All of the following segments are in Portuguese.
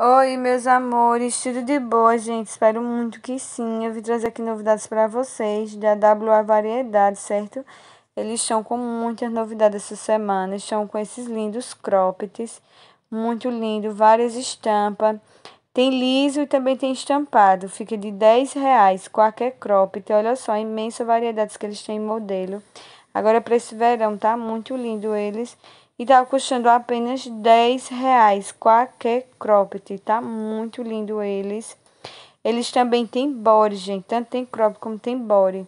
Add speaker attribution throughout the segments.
Speaker 1: Oi, meus amores, tudo de boa, gente? Espero muito que sim. Eu vim trazer aqui novidades para vocês da WA Variedade, certo? Eles estão com muitas novidades essa semana. Estão com esses lindos croppeds, muito lindo, várias estampas. Tem liso e também tem estampado. Fica de 10 reais qualquer cropped. Olha só, imensa variedades que eles têm em modelo. Agora para esse verão, tá? Muito lindo eles. E tá custando apenas 10 reais. Qualquer cropped. Tá muito lindo eles. Eles também têm body, gente. Tanto tem crop como tem body.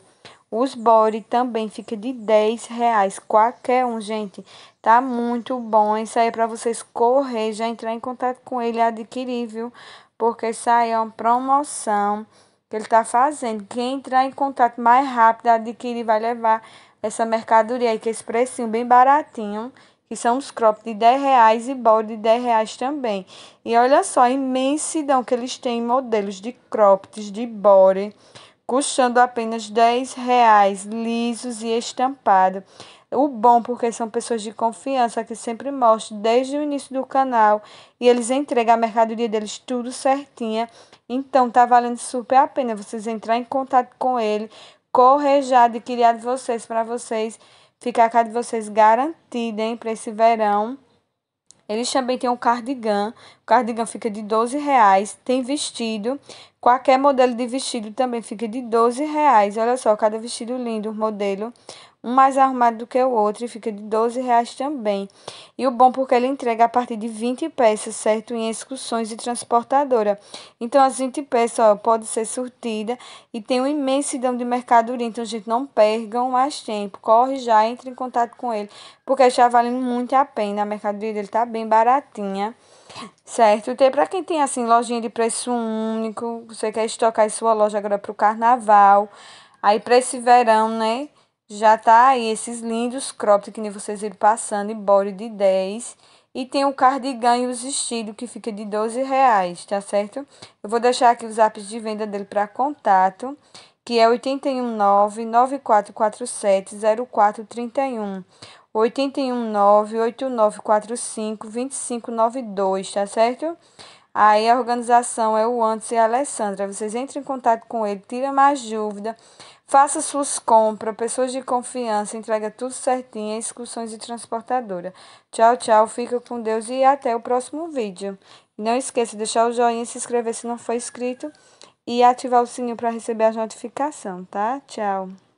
Speaker 1: Os body também fica de 10 reais. Qualquer um, gente. Tá muito bom. Isso aí é pra vocês correr, já entrar em contato com ele e adquirir, viu? Porque isso aí é uma promoção que ele tá fazendo. Quem entrar em contato mais rápido, adquirir, vai levar essa mercadoria aí, que é esse precinho bem baratinho que são é os crops de 10 reais e bode de 10 reais também. E olha só a imensidão que eles têm modelos de cropped, de body, custando apenas 10 reais, lisos e estampados O bom, porque são pessoas de confiança que sempre mostro desde o início do canal e eles entregam a mercadoria deles tudo certinha. Então, tá valendo super a pena vocês entrar em contato com ele, correr já adquirir de vocês para vocês Fica a casa de vocês garantida, hein, para esse verão. Eles também têm um cardigan cardigan fica de 12 reais. Tem vestido. Qualquer modelo de vestido também fica de 12 reais. Olha só, cada vestido lindo, modelo. Um mais arrumado do que o outro e fica de 12 reais também. E o bom porque ele entrega a partir de 20 peças, certo? Em excursões e transportadora. Então, as 20 peças ó, pode ser surtida e tem uma imensidão de mercadoria. Então, gente, não percam mais tempo. Corre já, entre em contato com ele, porque já vale muito a pena. A mercadoria dele está bem baratinha. Certo. Tem para quem tem assim lojinha de preço único, você quer estocar em sua loja agora para o carnaval. Aí para esse verão, né? Já tá aí esses lindos cropped que nem vocês viram passando, e body de 10. E tem o cardigan e os estilos que fica de 12 reais, tá certo? Eu vou deixar aqui os apps de venda dele para contato, que é 819 9447 0431. 819-8945-2592, tá certo? Aí a organização é o Antes e a Alessandra. Vocês entram em contato com ele, tira mais dúvida, faça suas compras, pessoas de confiança, entrega tudo certinho, excursões e transportadora. Tchau, tchau, fica com Deus e até o próximo vídeo. Não esqueça de deixar o joinha, se inscrever se não for inscrito e ativar o sininho para receber as notificações, tá? Tchau.